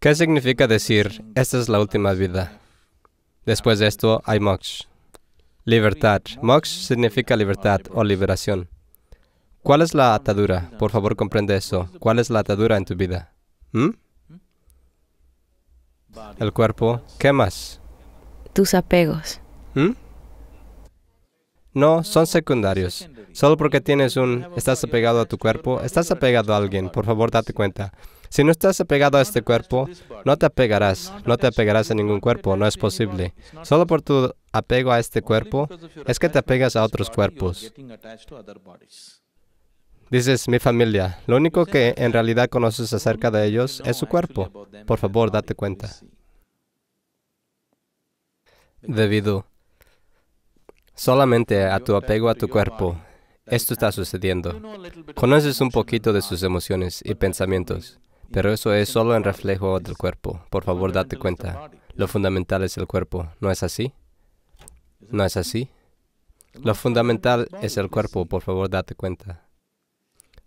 ¿Qué significa decir, esta es la última vida? Después de esto hay moksha. Libertad. Moksha significa libertad o liberación. ¿Cuál es la atadura? Por favor, comprende eso. ¿Cuál es la atadura en tu vida? ¿Mm? El cuerpo. ¿Qué más? Tus apegos. ¿Mm? No, son secundarios. Solo porque tienes un... Estás apegado a tu cuerpo, estás apegado a alguien. Por favor, date cuenta. Si no estás apegado a este cuerpo, no te apegarás, no te apegarás a ningún cuerpo, no es posible. Solo por tu apego a este cuerpo es que te apegas a otros cuerpos. Dices, mi familia, lo único que en realidad conoces acerca de ellos es su cuerpo. Por favor, date cuenta. Debido solamente a tu apego a tu cuerpo, esto está sucediendo. Conoces un poquito de sus emociones y pensamientos. Pero eso es solo en reflejo del cuerpo. Por favor, date cuenta. Lo fundamental es el cuerpo, ¿no es así? ¿No es así? Lo fundamental es el cuerpo, por favor, date cuenta.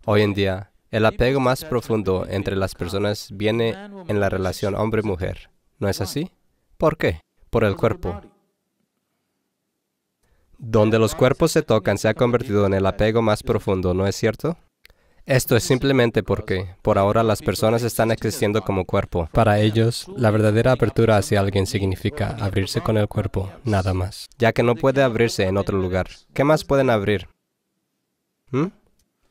Hoy en día, el apego más profundo entre las personas viene en la relación hombre-mujer, ¿no es así? ¿Por qué? Por el cuerpo. Donde los cuerpos se tocan se ha convertido en el apego más profundo, ¿no es cierto? Esto es simplemente porque, por ahora, las personas están existiendo como cuerpo. Para ellos, la verdadera apertura hacia alguien significa abrirse con el cuerpo, nada más, ya que no puede abrirse en otro lugar. ¿Qué más pueden abrir? ¿Mm?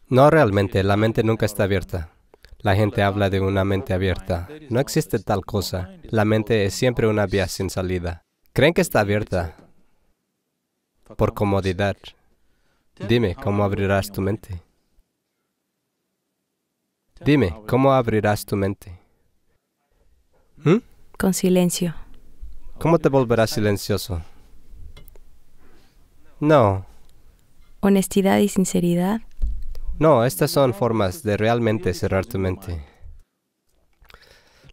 No realmente, la mente nunca está abierta. La gente habla de una mente abierta. No existe tal cosa. La mente es siempre una vía sin salida. Creen que está abierta por comodidad. Dime, ¿cómo abrirás tu mente? Dime, ah, ¿cómo abrirás tu mente? ¿Mm? Con silencio. ¿Cómo te volverás silencioso? No. ¿Honestidad y sinceridad? No, estas son formas de realmente cerrar tu mente.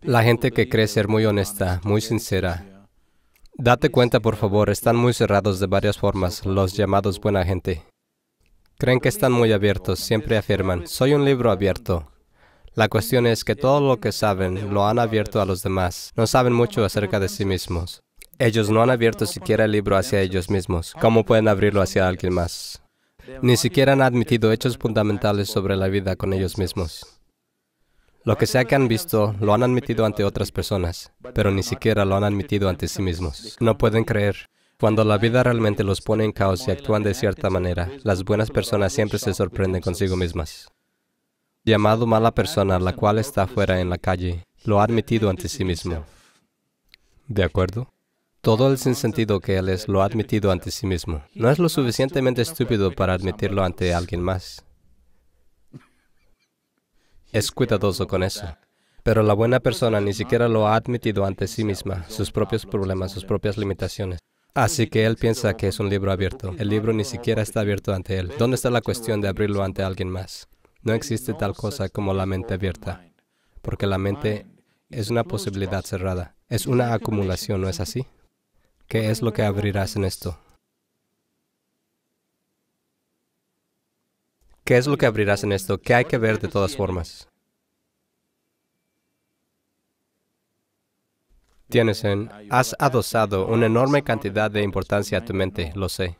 La gente que cree ser muy honesta, muy sincera. Date cuenta, por favor, están muy cerrados de varias formas, los llamados buena gente. Creen que están muy abiertos, siempre afirman, soy un libro abierto, la cuestión es que todo lo que saben lo han abierto a los demás. No saben mucho acerca de sí mismos. Ellos no han abierto siquiera el libro hacia ellos mismos. ¿Cómo pueden abrirlo hacia alguien más? Ni siquiera han admitido hechos fundamentales sobre la vida con ellos mismos. Lo que sea que han visto, lo han admitido ante otras personas, pero ni siquiera lo han admitido ante sí mismos. No pueden creer. Cuando la vida realmente los pone en caos y actúan de cierta manera, las buenas personas siempre se sorprenden consigo mismas llamado mala persona, la cual está fuera en la calle. Lo ha admitido ante sí mismo. ¿De acuerdo? Todo el sinsentido que él es lo ha admitido ante sí mismo. No es lo suficientemente estúpido para admitirlo ante alguien más. Es cuidadoso con eso. Pero la buena persona ni siquiera lo ha admitido ante sí misma, sus propios problemas, sus propias limitaciones. Así que él piensa que es un libro abierto. El libro ni siquiera está abierto ante él. ¿Dónde está la cuestión de abrirlo ante alguien más? No existe tal cosa como la mente abierta, porque la mente es una posibilidad cerrada, es una acumulación, ¿no es así? ¿Qué es lo que abrirás en esto? ¿Qué es lo que abrirás en esto? ¿Qué hay que ver de todas formas? Tienes en, has adosado una enorme cantidad de importancia a tu mente, lo sé.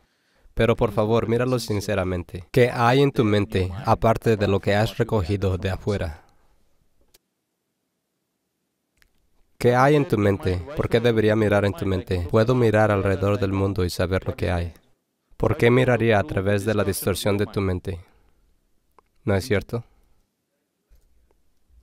Pero por favor, míralo sinceramente. ¿Qué hay en tu mente aparte de lo que has recogido de afuera? ¿Qué hay en tu mente? ¿Por qué debería mirar en tu mente? Puedo mirar alrededor del mundo y saber lo que hay. ¿Por qué miraría a través de la distorsión de tu mente? ¿No es cierto?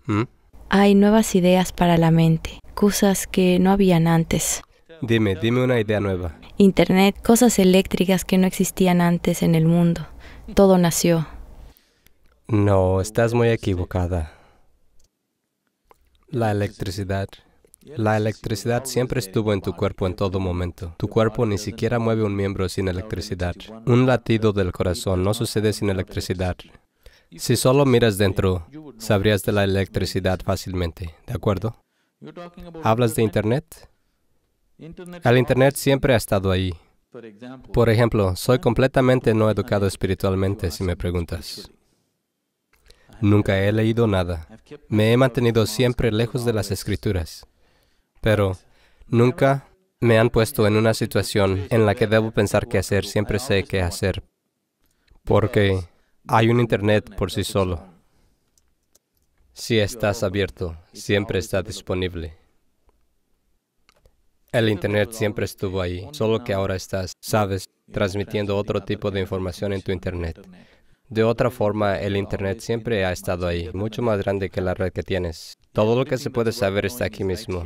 ¿Mm? Hay nuevas ideas para la mente, cosas que no habían antes. Dime, dime una idea nueva. Internet, cosas eléctricas que no existían antes en el mundo. Todo nació. No, estás muy equivocada. La electricidad. La electricidad siempre estuvo en tu cuerpo en todo momento. Tu cuerpo ni siquiera mueve un miembro sin electricidad. Un latido del corazón no sucede sin electricidad. Si solo miras dentro, sabrías de la electricidad fácilmente, ¿de acuerdo? ¿Hablas de Internet? El Internet siempre ha estado ahí. Por ejemplo, soy ¿eh? completamente no educado espiritualmente, si me preguntas. Nunca he leído nada. Me he mantenido siempre lejos de las escrituras. Pero nunca me han puesto en una situación en la que debo pensar qué hacer. Siempre sé qué hacer. Porque hay un Internet por sí solo. Si estás abierto, siempre está disponible. El Internet siempre estuvo ahí, solo que ahora estás, sabes, transmitiendo otro tipo de información en tu Internet. De otra forma, el Internet siempre ha estado ahí, mucho más grande que la red que tienes. Todo lo que se puede saber está aquí mismo.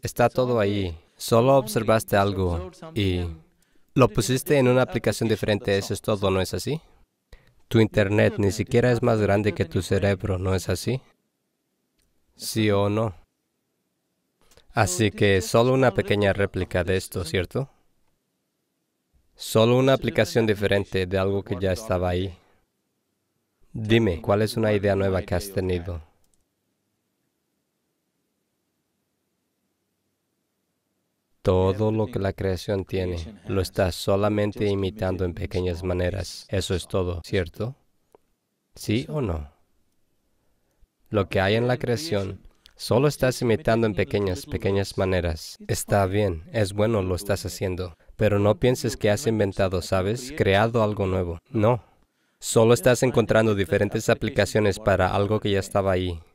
Está todo ahí. Solo observaste algo y lo pusiste en una aplicación diferente. Eso es todo, ¿no es así? Tu Internet ni siquiera es más grande que tu cerebro, ¿no es así? sí o no. Así que solo una pequeña réplica de esto, ¿cierto? Solo una aplicación diferente de algo que ya estaba ahí. Dime, ¿cuál es una idea nueva que has tenido? Todo lo que la creación tiene lo estás solamente imitando en pequeñas maneras. Eso es todo, ¿cierto? ¿Sí o no? Lo que hay en la creación Solo estás imitando en pequeñas, pequeñas maneras. Está bien, es bueno, lo estás haciendo. Pero no pienses que has inventado, ¿sabes? Creado algo nuevo. No. Solo estás encontrando diferentes aplicaciones para algo que ya estaba ahí.